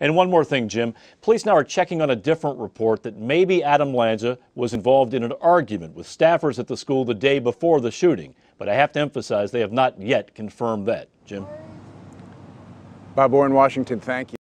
And one more thing, Jim. Police now are checking on a different report that maybe Adam Lanza was involved in an argument with staffers at the school the day before the shooting. But I have to emphasize they have not yet confirmed that. Jim? Bob Warren, Washington, thank you.